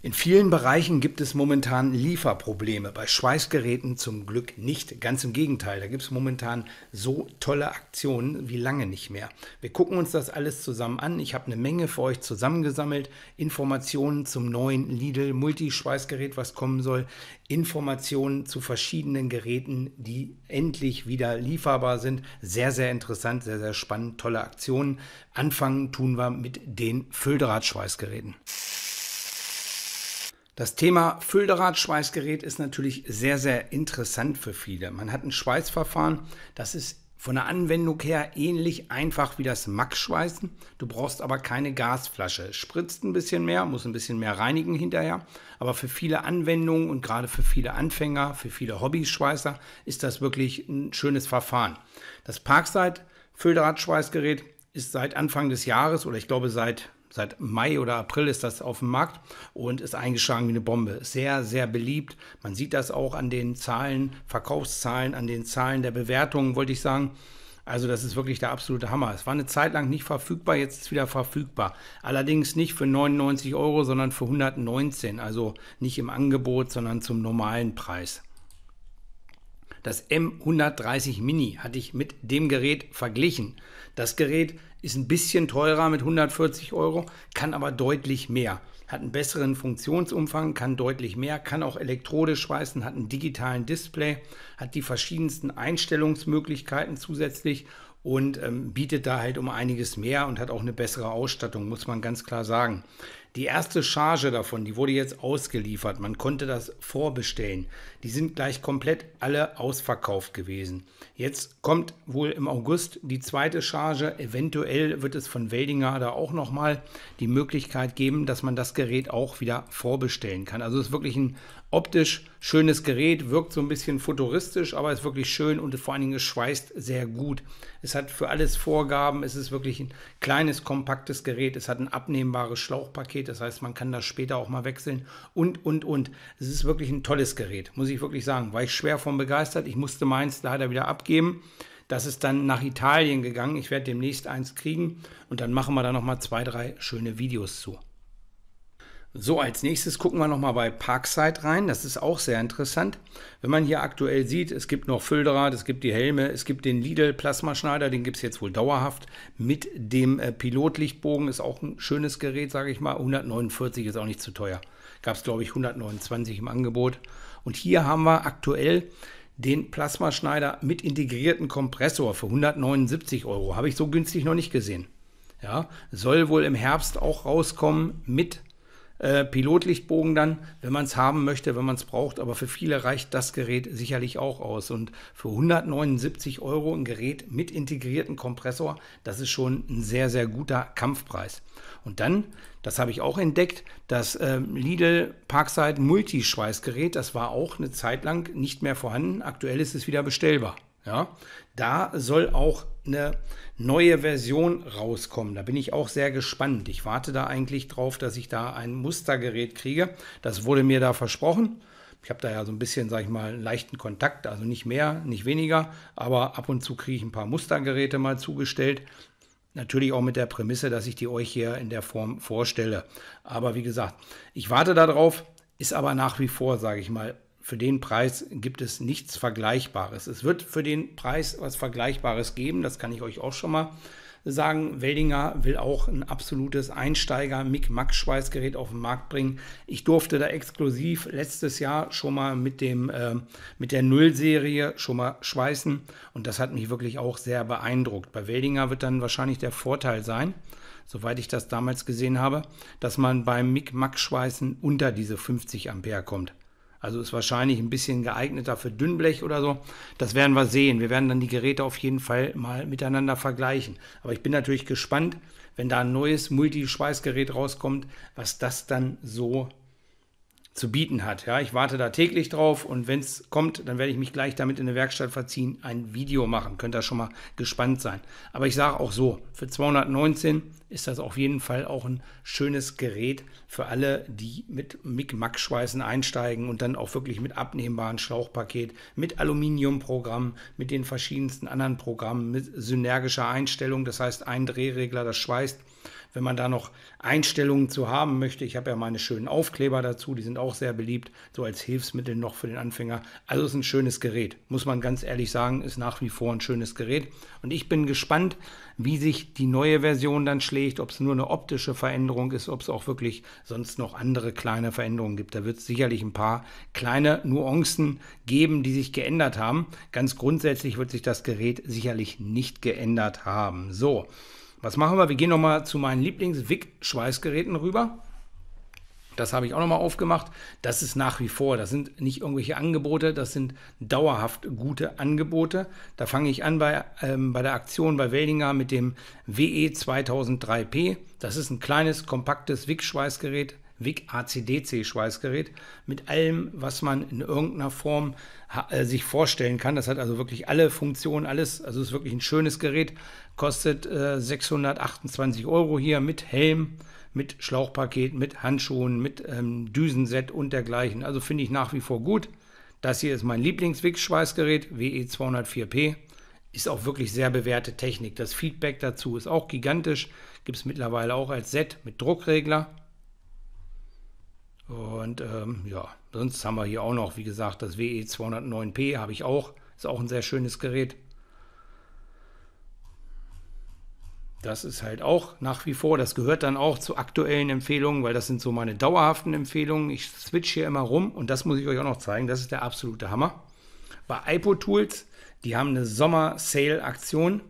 In vielen Bereichen gibt es momentan Lieferprobleme, bei Schweißgeräten zum Glück nicht. Ganz im Gegenteil, da gibt es momentan so tolle Aktionen wie lange nicht mehr. Wir gucken uns das alles zusammen an. Ich habe eine Menge für euch zusammengesammelt. Informationen zum neuen Lidl Multi-Schweißgerät, was kommen soll. Informationen zu verschiedenen Geräten, die endlich wieder lieferbar sind. Sehr, sehr interessant, sehr, sehr spannend, tolle Aktionen. Anfangen tun wir mit den Fülldrahtschweißgeräten. Das Thema fülderat ist natürlich sehr, sehr interessant für viele. Man hat ein Schweißverfahren, das ist von der Anwendung her ähnlich einfach wie das Max-Schweißen. Du brauchst aber keine Gasflasche. Spritzt ein bisschen mehr, muss ein bisschen mehr reinigen hinterher. Aber für viele Anwendungen und gerade für viele Anfänger, für viele Hobbyschweißer ist das wirklich ein schönes Verfahren. Das Parkside Filterradschweißgerät ist seit Anfang des Jahres oder ich glaube seit Seit Mai oder April ist das auf dem Markt und ist eingeschlagen wie eine Bombe. Sehr, sehr beliebt. Man sieht das auch an den Zahlen, Verkaufszahlen, an den Zahlen der Bewertungen, wollte ich sagen. Also das ist wirklich der absolute Hammer. Es war eine Zeit lang nicht verfügbar, jetzt ist es wieder verfügbar. Allerdings nicht für 99 Euro, sondern für 119. Also nicht im Angebot, sondern zum normalen Preis. Das M130 Mini hatte ich mit dem Gerät verglichen. Das Gerät ist ein bisschen teurer mit 140 Euro, kann aber deutlich mehr. Hat einen besseren Funktionsumfang, kann deutlich mehr, kann auch elektronisch schweißen, hat einen digitalen Display, hat die verschiedensten Einstellungsmöglichkeiten zusätzlich und ähm, bietet da halt um einiges mehr und hat auch eine bessere Ausstattung, muss man ganz klar sagen. Die erste Charge davon, die wurde jetzt ausgeliefert. Man konnte das vorbestellen. Die sind gleich komplett alle ausverkauft gewesen. Jetzt kommt wohl im August die zweite Charge. Eventuell wird es von Weldinger da auch nochmal die Möglichkeit geben, dass man das Gerät auch wieder vorbestellen kann. Also es ist wirklich ein optisch schönes Gerät, wirkt so ein bisschen futuristisch, aber ist wirklich schön und vor allen Dingen schweißt sehr gut. Es hat für alles Vorgaben. Es ist wirklich ein kleines, kompaktes Gerät. Es hat ein abnehmbares Schlauchpaket. Paket. Das heißt, man kann das später auch mal wechseln und, und, und. Es ist wirklich ein tolles Gerät, muss ich wirklich sagen. War ich schwer von begeistert. Ich musste meins leider wieder abgeben. Das ist dann nach Italien gegangen. Ich werde demnächst eins kriegen und dann machen wir da nochmal zwei, drei schöne Videos zu. So, als nächstes gucken wir nochmal bei Parkside rein. Das ist auch sehr interessant. Wenn man hier aktuell sieht, es gibt noch Fülldraht, es gibt die Helme, es gibt den Lidl Plasmaschneider, den gibt es jetzt wohl dauerhaft. Mit dem äh, Pilotlichtbogen ist auch ein schönes Gerät, sage ich mal. 149 ist auch nicht zu teuer. Gab es, glaube ich, 129 im Angebot. Und hier haben wir aktuell den Plasmaschneider mit integrierten Kompressor für 179 Euro. Habe ich so günstig noch nicht gesehen. Ja, soll wohl im Herbst auch rauskommen mit äh, Pilotlichtbogen dann, wenn man es haben möchte, wenn man es braucht. Aber für viele reicht das Gerät sicherlich auch aus. Und für 179 Euro ein Gerät mit integrierten Kompressor, das ist schon ein sehr, sehr guter Kampfpreis. Und dann, das habe ich auch entdeckt, das äh, Lidl Parkside Multischweißgerät, das war auch eine Zeit lang nicht mehr vorhanden. Aktuell ist es wieder bestellbar. Ja, da soll auch eine neue Version rauskommen. Da bin ich auch sehr gespannt. Ich warte da eigentlich drauf, dass ich da ein Mustergerät kriege. Das wurde mir da versprochen. Ich habe da ja so ein bisschen, sage ich mal, leichten Kontakt, also nicht mehr, nicht weniger, aber ab und zu kriege ich ein paar Mustergeräte mal zugestellt. Natürlich auch mit der Prämisse, dass ich die euch hier in der Form vorstelle. Aber wie gesagt, ich warte darauf, ist aber nach wie vor, sage ich mal, für den Preis gibt es nichts Vergleichbares. Es wird für den Preis was Vergleichbares geben, das kann ich euch auch schon mal sagen. Weldinger will auch ein absolutes einsteiger mic max schweißgerät auf den Markt bringen. Ich durfte da exklusiv letztes Jahr schon mal mit, dem, äh, mit der Null-Serie schon mal schweißen und das hat mich wirklich auch sehr beeindruckt. Bei Weldinger wird dann wahrscheinlich der Vorteil sein, soweit ich das damals gesehen habe, dass man beim mic max schweißen unter diese 50 Ampere kommt. Also ist wahrscheinlich ein bisschen geeigneter für Dünnblech oder so. Das werden wir sehen. Wir werden dann die Geräte auf jeden Fall mal miteinander vergleichen. Aber ich bin natürlich gespannt, wenn da ein neues Multischweißgerät rauskommt, was das dann so zu bieten hat. Ja, ich warte da täglich drauf und wenn es kommt, dann werde ich mich gleich damit in eine Werkstatt verziehen, ein Video machen. Könnt ihr schon mal gespannt sein. Aber ich sage auch so, für 219 ist das auf jeden Fall auch ein schönes Gerät für alle, die mit Mick-Mack-Schweißen einsteigen und dann auch wirklich mit abnehmbaren Schlauchpaket, mit Aluminiumprogramm, mit den verschiedensten anderen Programmen, mit synergischer Einstellung, das heißt ein Drehregler, das schweißt wenn man da noch Einstellungen zu haben möchte. Ich habe ja meine schönen Aufkleber dazu, die sind auch sehr beliebt, so als Hilfsmittel noch für den Anfänger. Also ist ein schönes Gerät, muss man ganz ehrlich sagen, ist nach wie vor ein schönes Gerät. Und ich bin gespannt, wie sich die neue Version dann schlägt, ob es nur eine optische Veränderung ist, ob es auch wirklich sonst noch andere kleine Veränderungen gibt. Da wird es sicherlich ein paar kleine Nuancen geben, die sich geändert haben. Ganz grundsätzlich wird sich das Gerät sicherlich nicht geändert haben. So, was machen wir? Wir gehen nochmal zu meinen Lieblings-WIC-Schweißgeräten rüber. Das habe ich auch nochmal aufgemacht. Das ist nach wie vor, das sind nicht irgendwelche Angebote, das sind dauerhaft gute Angebote. Da fange ich an bei, ähm, bei der Aktion bei Weldinger mit dem e WE 2003P. Das ist ein kleines, kompaktes WIC-Schweißgerät WIC ACDC Schweißgerät mit allem, was man in irgendeiner Form äh, sich vorstellen kann. Das hat also wirklich alle Funktionen, alles. Also ist wirklich ein schönes Gerät. Kostet äh, 628 Euro hier mit Helm, mit Schlauchpaket, mit Handschuhen, mit ähm, Düsenset und dergleichen. Also finde ich nach wie vor gut. Das hier ist mein Lieblings-WIC-Schweißgerät, WE204P. Ist auch wirklich sehr bewährte Technik. Das Feedback dazu ist auch gigantisch. Gibt es mittlerweile auch als Set mit Druckregler. Und ähm, ja, sonst haben wir hier auch noch, wie gesagt, das e WE 209P habe ich auch. Ist auch ein sehr schönes Gerät. Das ist halt auch nach wie vor, das gehört dann auch zu aktuellen Empfehlungen, weil das sind so meine dauerhaften Empfehlungen. Ich switch hier immer rum und das muss ich euch auch noch zeigen. Das ist der absolute Hammer. Bei IPO Tools, die haben eine Sommer-Sale-Aktion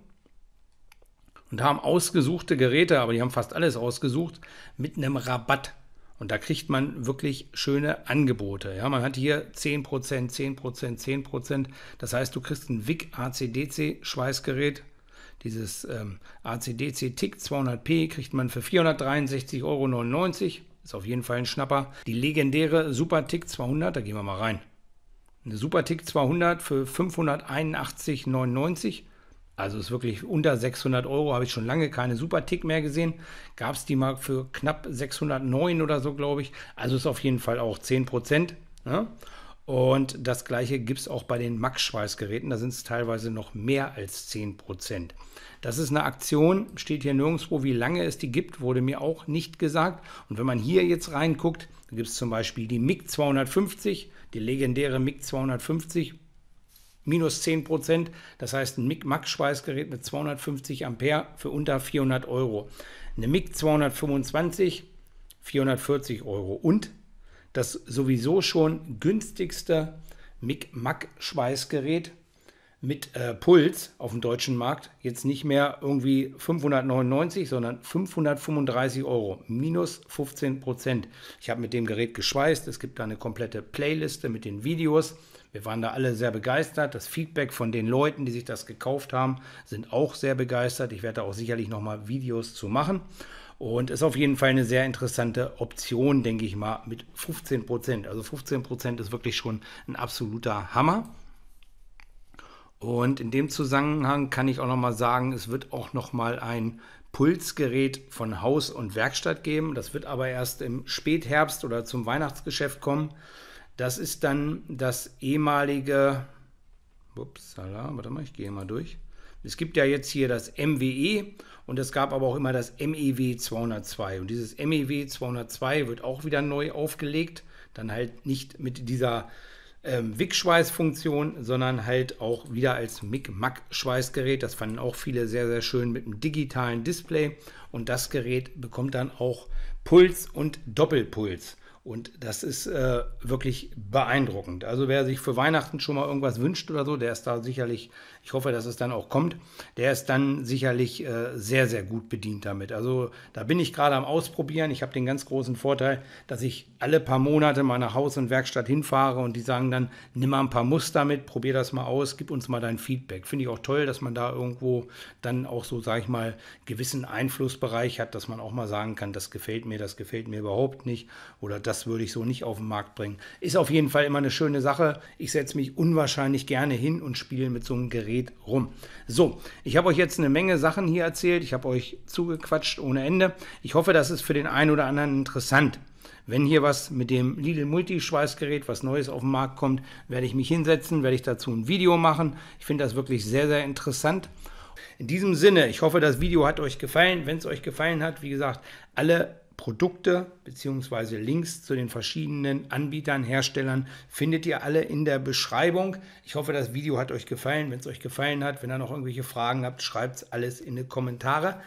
und haben ausgesuchte Geräte, aber die haben fast alles ausgesucht, mit einem Rabatt und da kriegt man wirklich schöne Angebote. Ja, man hat hier 10%, 10%, 10%. Das heißt, du kriegst ein WIC ACDC Schweißgerät. Dieses ähm, ACDC TIC 200P kriegt man für 463,99 Euro. Ist auf jeden Fall ein Schnapper. Die legendäre Super TIC 200, da gehen wir mal rein. Eine Super TIC 200 für 581,99 Euro. Also ist wirklich unter 600 Euro, habe ich schon lange keine Super-Tick mehr gesehen. Gab es die mal für knapp 609 oder so, glaube ich. Also ist auf jeden Fall auch 10 Prozent. Ne? Und das gleiche gibt es auch bei den Max-Schweißgeräten. Da sind es teilweise noch mehr als 10 Prozent. Das ist eine Aktion, steht hier nirgendwo, wie lange es die gibt, wurde mir auch nicht gesagt. Und wenn man hier jetzt reinguckt, gibt es zum Beispiel die MiG 250, die legendäre MiG 250 minus 10 Prozent. Das heißt, ein MIG-Max-Schweißgerät mit 250 Ampere für unter 400 Euro. Eine MIG 225, 440 Euro. Und das sowieso schon günstigste MIG-Mac-Schweißgerät mit äh, Puls auf dem deutschen Markt jetzt nicht mehr irgendwie 599, sondern 535 Euro, minus 15 Prozent. Ich habe mit dem Gerät geschweißt. Es gibt da eine komplette Playliste mit den Videos, wir waren da alle sehr begeistert. Das Feedback von den Leuten, die sich das gekauft haben, sind auch sehr begeistert. Ich werde da auch sicherlich nochmal Videos zu machen. Und ist auf jeden Fall eine sehr interessante Option, denke ich mal, mit 15 Prozent. Also 15 Prozent ist wirklich schon ein absoluter Hammer. Und in dem Zusammenhang kann ich auch nochmal sagen, es wird auch nochmal ein Pulsgerät von Haus und Werkstatt geben. Das wird aber erst im Spätherbst oder zum Weihnachtsgeschäft kommen. Das ist dann das ehemalige, upsala, warte mal, ich gehe mal durch. Es gibt ja jetzt hier das MWE und es gab aber auch immer das MEW 202. Und dieses MEW 202 wird auch wieder neu aufgelegt. Dann halt nicht mit dieser ähm, WIG-Schweißfunktion, sondern halt auch wieder als MIG-MAG-Schweißgerät. Das fanden auch viele sehr, sehr schön mit einem digitalen Display. Und das Gerät bekommt dann auch Puls und Doppelpuls. Und das ist äh, wirklich beeindruckend. Also wer sich für Weihnachten schon mal irgendwas wünscht oder so, der ist da sicherlich ich hoffe, dass es dann auch kommt, der ist dann sicherlich äh, sehr, sehr gut bedient damit. Also da bin ich gerade am Ausprobieren. Ich habe den ganz großen Vorteil, dass ich alle paar Monate mal nach Haus und Werkstatt hinfahre und die sagen dann, nimm mal ein paar Muster mit, probier das mal aus, gib uns mal dein Feedback. Finde ich auch toll, dass man da irgendwo dann auch so, sage ich mal, gewissen Einflussbereich hat, dass man auch mal sagen kann, das gefällt mir, das gefällt mir überhaupt nicht oder das würde ich so nicht auf den Markt bringen. Ist auf jeden Fall immer eine schöne Sache. Ich setze mich unwahrscheinlich gerne hin und spiele mit so einem Gerät geht rum. So, ich habe euch jetzt eine Menge Sachen hier erzählt. Ich habe euch zugequatscht ohne Ende. Ich hoffe, das ist für den einen oder anderen interessant. Wenn hier was mit dem Lidl Multi-Schweißgerät, was Neues auf den Markt kommt, werde ich mich hinsetzen, werde ich dazu ein Video machen. Ich finde das wirklich sehr, sehr interessant. In diesem Sinne, ich hoffe, das Video hat euch gefallen. Wenn es euch gefallen hat, wie gesagt, alle Produkte bzw. Links zu den verschiedenen Anbietern, Herstellern findet ihr alle in der Beschreibung. Ich hoffe, das Video hat euch gefallen. Wenn es euch gefallen hat, wenn ihr noch irgendwelche Fragen habt, schreibt es alles in die Kommentare.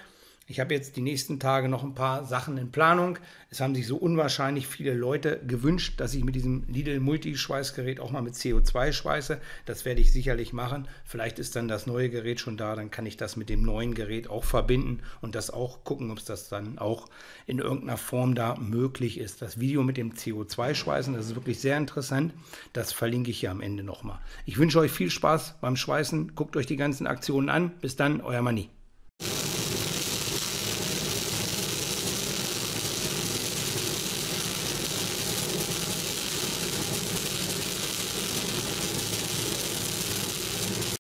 Ich habe jetzt die nächsten Tage noch ein paar Sachen in Planung. Es haben sich so unwahrscheinlich viele Leute gewünscht, dass ich mit diesem Lidl Multi-Schweißgerät auch mal mit CO2 schweiße. Das werde ich sicherlich machen. Vielleicht ist dann das neue Gerät schon da, dann kann ich das mit dem neuen Gerät auch verbinden und das auch gucken, ob es das dann auch in irgendeiner Form da möglich ist. Das Video mit dem CO2 schweißen, das ist wirklich sehr interessant. Das verlinke ich hier am Ende nochmal. Ich wünsche euch viel Spaß beim Schweißen. Guckt euch die ganzen Aktionen an. Bis dann, euer Mani.